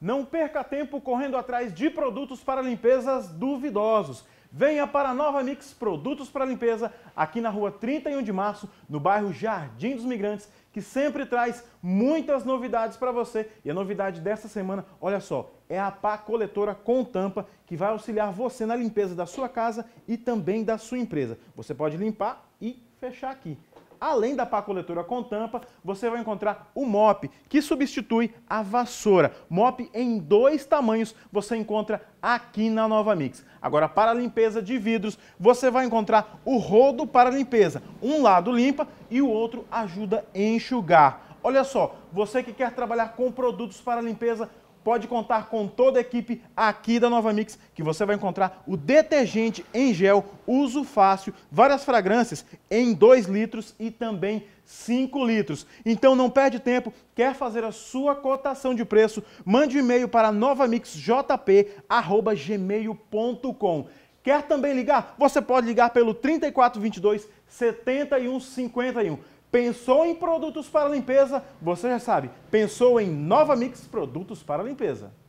Não perca tempo correndo atrás de produtos para limpezas duvidosos. Venha para a Nova Mix Produtos para Limpeza, aqui na rua 31 de março, no bairro Jardim dos Migrantes, que sempre traz muitas novidades para você. E a novidade dessa semana, olha só, é a pá coletora com tampa, que vai auxiliar você na limpeza da sua casa e também da sua empresa. Você pode limpar e fechar aqui além da pá coletora com tampa, você vai encontrar o mop, que substitui a vassoura. Mop em dois tamanhos você encontra aqui na Nova Mix. Agora, para a limpeza de vidros, você vai encontrar o rodo para limpeza. Um lado limpa e o outro ajuda a enxugar. Olha só, você que quer trabalhar com produtos para limpeza pode contar com toda a equipe aqui da Nova Mix, que você vai encontrar o detergente em gel, uso fácil, várias fragrâncias em 2 litros e também 5 litros. Então não perde tempo, quer fazer a sua cotação de preço, mande um e-mail para novamixjp@gmail.com. Quer também ligar? Você pode ligar pelo 3422 7151. Pensou em produtos para limpeza? Você já sabe, pensou em Nova Mix Produtos para Limpeza.